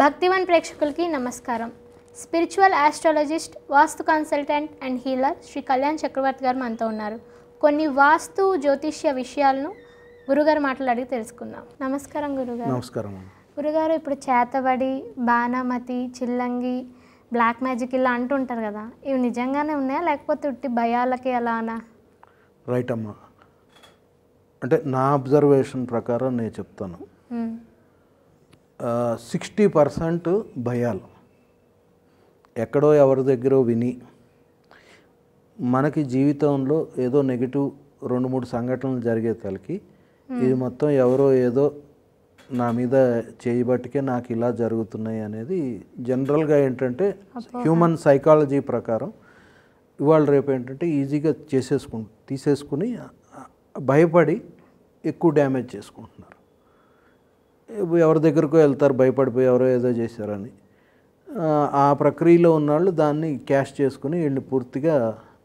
భక్తివన్ ప్రేక్షకులకి నమస్కారం spiritual astrologist vastu consultant and healer Shri Kalyan Chakravarthy గారు మనతో ఉన్నారు కొన్ని వాస్తు జ్యోతిష్య విషయాలను గురుగారు మాట్లాడి తెలుసుకుందాం నమస్కారం గురుగారు నమస్కారం గురుగారు ఇప్పుడు చేతబడి బాణామతి చిల్లంగి బ్లాక్ మ్యాజిక్ ఇలా అంటుంటారు కదా ఇవి నిజంగానే ఉన్నాయా లేకపోతే ఉట్టి భయాలకి అలానా రైట్ అమ్మా అంటే నా అబ్జర్వేషన్ ప్రకారం నేను చెప్తాను సిక్స్టీ పర్సెంట్ భయాలు ఎక్కడో ఎవరి దగ్గర విని మనకి జీవితంలో ఏదో నెగిటివ్ రెండు మూడు సంఘటనలు జరిగే తలకి hmm. ఇది మొత్తం ఎవరో ఏదో నా మీద చేయబట్టికే నాకు ఇలా జరుగుతున్నాయి అనేది జనరల్గా ఏంటంటే హ్యూమన్ సైకాలజీ ప్రకారం ఇవాళ రేపు ఏంటంటే ఈజీగా చేసేసుకు తీసేసుకుని భయపడి ఎక్కువ డ్యామేజ్ చేసుకుంటున్నారు ఎవరి దగ్గరకో వెళ్తారు భయపడిపోయి ఎవరో ఏదో చేశారని ఆ ప్రక్రియలో ఉన్నవాళ్ళు దాన్ని క్యాష్ చేసుకుని వీళ్ళు పూర్తిగా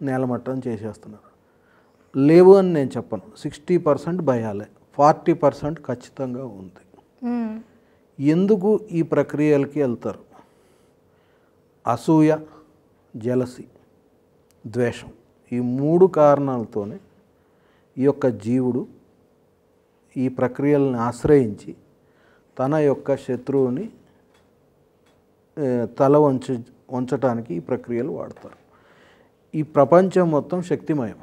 నేలమట్టం చేసేస్తున్నారు లేవు అని నేను చెప్పను సిక్స్టీ పర్సెంట్ భయాలే ఫార్టీ పర్సెంట్ ఖచ్చితంగా ఉంది ఎందుకు ఈ ప్రక్రియలకి వెళ్తారు అసూయ జలసి ద్వేషం ఈ మూడు కారణాలతోనే ఈ యొక్క జీవుడు ఈ ప్రక్రియలను ఆశ్రయించి తన యొక్క శత్రువుని తల వంచ వంచటానికి ఈ ప్రక్రియలు వాడతారు ఈ ప్రపంచం మొత్తం శక్తిమయం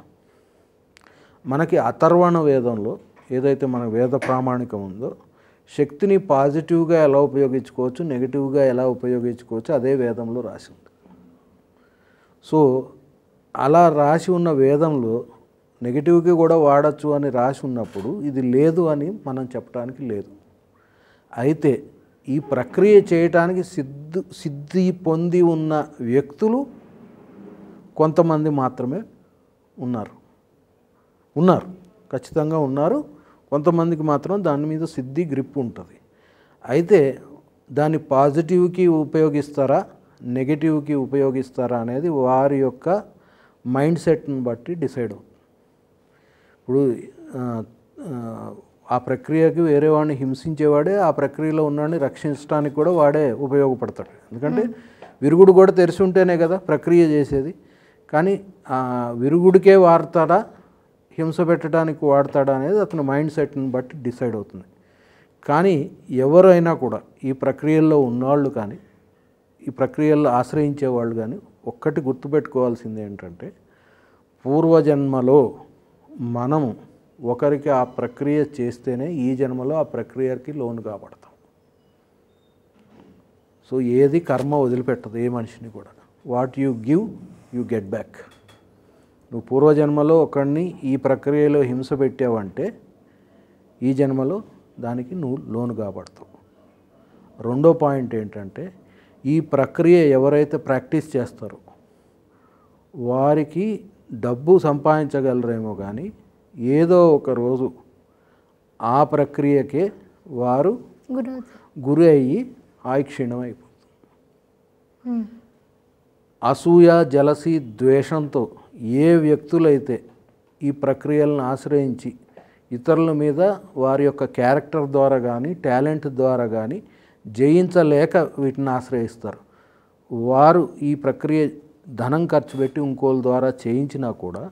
మనకి అథర్వణ వేదంలో ఏదైతే మన వేద ప్రామాణికం ఉందో శక్తిని పాజిటివ్గా ఎలా ఉపయోగించుకోవచ్చు నెగిటివ్గా ఎలా ఉపయోగించుకోవచ్చు అదే వేదంలో రాసింది సో అలా రాసి ఉన్న వేదంలో నెగిటివ్కి కూడా వాడచ్చు అని రాసి ఉన్నప్పుడు ఇది లేదు అని మనం చెప్పడానికి లేదు అయితే ఈ ప్రక్రియ చేయటానికి సిద్ధు సిద్ధి పొంది ఉన్న వ్యక్తులు కొంతమంది మాత్రమే ఉన్నారు ఉన్నారు ఖచ్చితంగా ఉన్నారు కొంతమందికి మాత్రం దాని మీద సిద్ధి గ్రిప్ ఉంటుంది అయితే దాన్ని పాజిటివ్కి ఉపయోగిస్తారా నెగిటివ్కి ఉపయోగిస్తారా అనేది వారి యొక్క మైండ్ సెట్ని బట్టి డిసైడ్ అవుతుంది ఇప్పుడు ఆ ప్రక్రియకి వేరే వాడిని హింసించేవాడే ఆ ప్రక్రియలో ఉన్నవాడిని రక్షించడానికి కూడా వాడే ఉపయోగపడతాడు ఎందుకంటే విరుగుడు కూడా తెరిచి ఉంటేనే కదా ప్రక్రియ చేసేది కానీ ఆ విరుగుడికే వాడతాడా హింస పెట్టడానికి వాడతాడా అనేది అతని మైండ్ సెట్ని బట్టి డిసైడ్ అవుతుంది కానీ ఎవరైనా కూడా ఈ ప్రక్రియల్లో ఉన్నవాళ్ళు కానీ ఈ ప్రక్రియల్లో ఆశ్రయించే వాళ్ళు కానీ ఒక్కటి గుర్తుపెట్టుకోవాల్సింది ఏంటంటే పూర్వజన్మలో మనము ఒకరికి ఆ ప్రక్రియ చేస్తేనే ఈ జన్మలో ఆ ప్రక్రియకి లోన్ కాబడతాం సో ఏది కర్మ వదిలిపెట్టదు ఏ మనిషిని కూడా what you give you get back నువ్వు పూర్వజన్మలో ఒకడిని ఈ ప్రక్రియలో హింస పెట్టావంటే ఈ జన్మలో దానికి నువ్వు లోన్ కాబడతావు రెండో పాయింట్ ఏంటంటే ఈ ప్రక్రియ ఎవరైతే ప్రాక్టీస్ చేస్తారో వారికి డబ్బు సంపాదించగలరేమో కానీ ఏదో ఒక రోజు ఆ ప్రక్రియకే వారు గురి అయ్యి ఆయుక్షీణం అసూయ జలసి ద్వేషంతో ఏ వ్యక్తులైతే ఈ ప్రక్రియలను ఆశ్రయించి ఇతరుల మీద వారి యొక్క క్యారెక్టర్ ద్వారా కానీ టాలెంట్ ద్వారా కానీ జయించలేక వీటిని ఆశ్రయిస్తారు వారు ఈ ప్రక్రియ ధనం ఖర్చు పెట్టి ఇంకోళ్ళ ద్వారా చేయించినా కూడా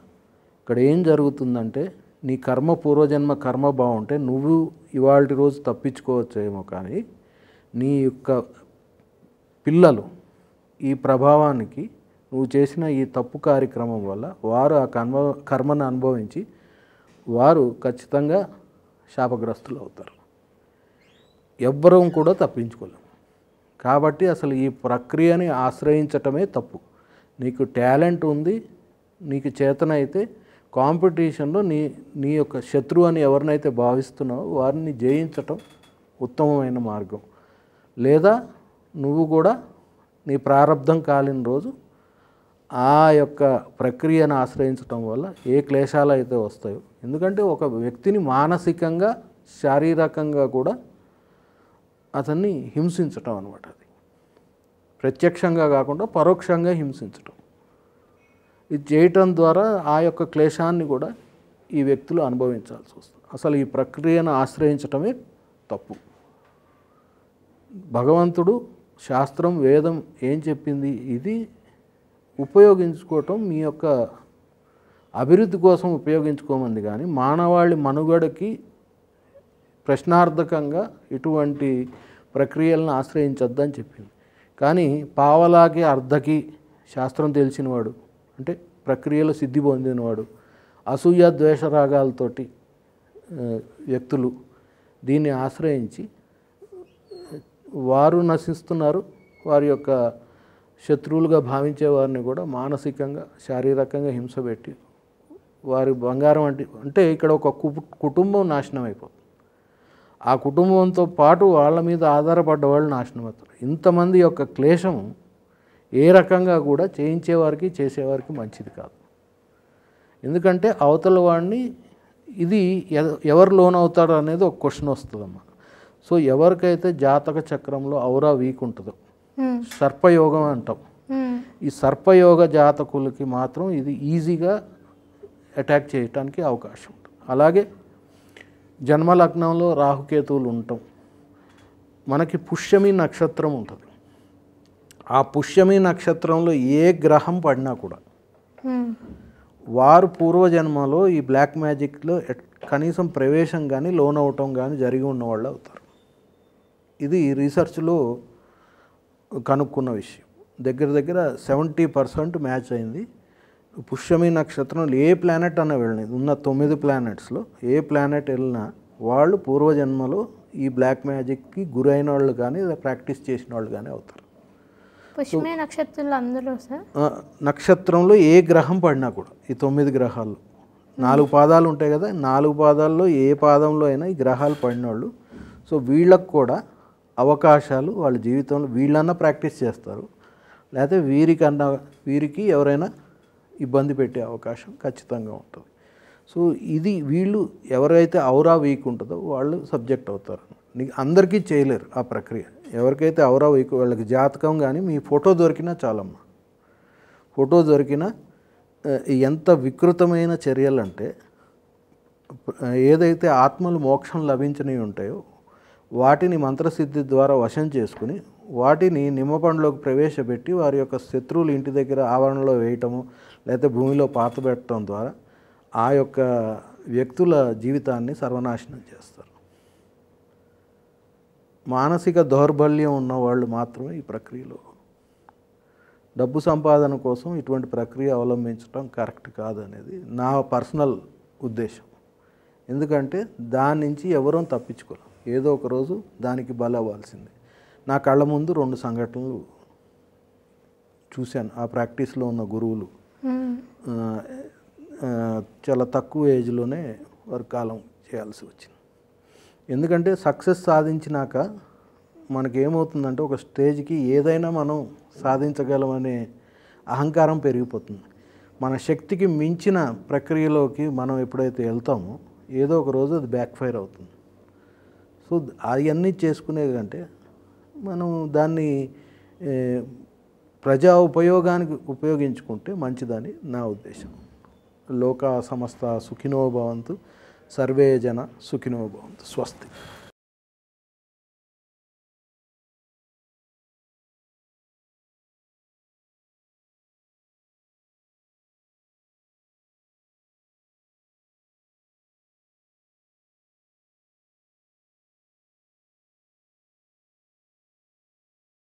ఇక్కడ ఏం జరుగుతుందంటే నీ కర్మ పూర్వజన్మ కర్మ బాగుంటే నువ్వు ఇవాళ రోజు తప్పించుకోవచ్చేమో కానీ నీ యొక్క పిల్లలు ఈ ప్రభావానికి నువ్వు చేసిన ఈ తప్పు కార్యక్రమం వల్ల వారు ఆ కర్మ కర్మను అనుభవించి వారు ఖచ్చితంగా శాపగ్రస్తులు అవుతారు ఎవ్వరూ కూడా తప్పించుకోలేము కాబట్టి అసలు ఈ ప్రక్రియని ఆశ్రయించటమే తప్పు నీకు టాలెంట్ ఉంది నీకు చేతనైతే కాంపిటీషన్లో నీ నీ యొక్క శత్రువు అని ఎవరినైతే భావిస్తున్నావో వారిని జయించటం ఉత్తమమైన మార్గం లేదా నువ్వు కూడా నీ ప్రారంధం కాలిన రోజు ఆ యొక్క ప్రక్రియను ఆశ్రయించటం వల్ల ఏ క్లేశాలు అయితే వస్తాయో ఎందుకంటే ఒక వ్యక్తిని మానసికంగా శారీరకంగా కూడా అతన్ని హింసించటం అనమాట అది ప్రత్యక్షంగా కాకుండా పరోక్షంగా హింసించటం ఇది చేయటం ద్వారా ఆ యొక్క క్లేశాన్ని కూడా ఈ వ్యక్తులు అనుభవించాల్సి వస్తుంది అసలు ఈ ప్రక్రియను ఆశ్రయించటమే తప్పు భగవంతుడు శాస్త్రం వేదం ఏం చెప్పింది ఇది ఉపయోగించుకోవటం మీ యొక్క అభివృద్ధి కోసం ఉపయోగించుకోమంది కానీ మానవాళి మనుగడకి ప్రశ్నార్థకంగా ఇటువంటి ప్రక్రియలను ఆశ్రయించొద్దని చెప్పింది కానీ పావలాకి అర్ధకి శాస్త్రం తెలిసినవాడు అంటే ప్రక్రియలో సిద్ధి పొందినవాడు అసూయ ద్వేష రాగాలతోటి వ్యక్తులు దీన్ని ఆశ్రయించి వారు నశిస్తున్నారు వారి యొక్క శత్రువులుగా భావించే వారిని కూడా మానసికంగా శారీరకంగా హింస పెట్టి వారి బంగారం అంటే అంటే ఇక్కడ ఒక కుటుంబం నాశనం అయిపోతుంది ఆ కుటుంబంతో పాటు వాళ్ళ మీద ఆధారపడ్డ వాళ్ళు నాశనం అవుతారు ఇంతమంది యొక్క క్లేశం ఏ రకంగా కూడా చేయించేవారికి చేసేవారికి మంచిది కాదు ఎందుకంటే అవతల వాడిని ఇది ఎవరు లోన్ అవుతారు అనేది ఒక క్వశ్చన్ వస్తుందమ్మా సో ఎవరికైతే జాతక చక్రంలో ఔరా వీక్ ఉంటుందో సర్పయోగం అంటాం ఈ సర్పయోగ జాతకులకి మాత్రం ఇది ఈజీగా అటాక్ చేయటానికి అవకాశం ఉంటుంది అలాగే జన్మలగ్నంలో రాహుకేతువులు ఉంటాం మనకి పుష్యమి నక్షత్రం ఉంటుంది ఆ పుష్యమి నక్షత్రంలో ఏ గ్రహం పడినా కూడా వారు పూర్వజన్మలో ఈ బ్లాక్ మ్యాజిక్లో కనీసం ప్రవేశం కానీ లోన్ అవటం కానీ జరిగి ఉన్న వాళ్ళు అవుతారు ఇది రీసెర్చ్లో కనుక్కున్న విషయం దగ్గర దగ్గర సెవెంటీ పర్సెంట్ మ్యాచ్ అయింది పుష్యమి నక్షత్రంలో ఏ ప్లానెట్ అన్న వెళ్ళలేదు ఉన్న తొమ్మిది ప్లానెట్స్లో ఏ ప్లానెట్ వెళ్ళినా వాళ్ళు పూర్వజన్మలో ఈ బ్లాక్ మ్యాజిక్కి గురైన వాళ్ళు కానీ ప్రాక్టీస్ చేసిన వాళ్ళు కానీ అవుతారు పుష్యమే నక్షత్రంలో అందులో సార్ నక్షత్రంలో ఏ గ్రహం పడినా కూడా ఈ తొమ్మిది గ్రహాల్లో నాలుగు పాదాలు ఉంటాయి కదా నాలుగు పాదాల్లో ఏ పాదంలో అయినా ఈ గ్రహాలు పడిన వాళ్ళు సో వీళ్ళకు కూడా అవకాశాలు వాళ్ళ జీవితంలో వీళ్ళన్నా ప్రాక్టీస్ చేస్తారు లేకపోతే వీరికన్నా వీరికి ఎవరైనా ఇబ్బంది పెట్టే అవకాశం ఖచ్చితంగా ఉంటుంది సో ఇది వీళ్ళు ఎవరైతే ఔరా వీక్ ఉంటుందో వాళ్ళు సబ్జెక్ట్ అవుతారు నీకు అందరికీ చేయలేరు ఆ ప్రక్రియ ఎవరికైతే అవరా వైకు వాళ్ళకి జాతకం కానీ మీ ఫోటో దొరికినా చాలమ్మా ఫోటో దొరికిన ఎంత వికృతమైన చర్యలంటే ఏదైతే ఆత్మలు మోక్షం లభించినవి ఉంటాయో వాటిని మంత్రసిద్ధి ద్వారా వశం చేసుకుని వాటిని నిమ్మపండులోకి ప్రవేశపెట్టి వారి యొక్క శత్రువులు ఇంటి దగ్గర ఆవరణలో వేయటము లేకపోతే భూమిలో పాతబెట్టడం ద్వారా ఆ యొక్క వ్యక్తుల జీవితాన్ని సర్వనాశనం చేస్తారు మానసిక దౌర్బల్యం ఉన్న వాళ్ళు మాత్రమే ఈ ప్రక్రియలో డబ్బు సంపాదన కోసం ఇటువంటి ప్రక్రియ అవలంబించడం కరెక్ట్ కాదనేది నా పర్సనల్ ఉద్దేశం ఎందుకంటే దాని నుంచి ఎవరూ తప్పించుకోలేం ఏదో ఒక రోజు దానికి బలవ్వాల్సిందే నా కళ్ళ ముందు రెండు సంఘటనలు చూశాను ఆ ప్రాక్టీస్లో ఉన్న గురువులు చాలా తక్కువ ఏజ్లోనే వారి కాలం చేయాల్సి వచ్చింది ఎందుకంటే సక్సెస్ సాధించినాక మనకేమవుతుందంటే ఒక స్టేజ్కి ఏదైనా మనం సాధించగలమనే అహంకారం పెరిగిపోతుంది మన శక్తికి మించిన ప్రక్రియలోకి మనం ఎప్పుడైతే వెళ్తామో ఏదో ఒక రోజు అది బ్యాక్ఫైర్ అవుతుంది సో అవన్నీ చేసుకునేది కంటే మనం దాన్ని ప్రజా ఉపయోగానికి ఉపయోగించుకుంటే మంచిదని నా ఉద్దేశం లోక సమస్త సుఖినోభవంతు సర్వే జన సుఖినో భవంతు స్వస్తి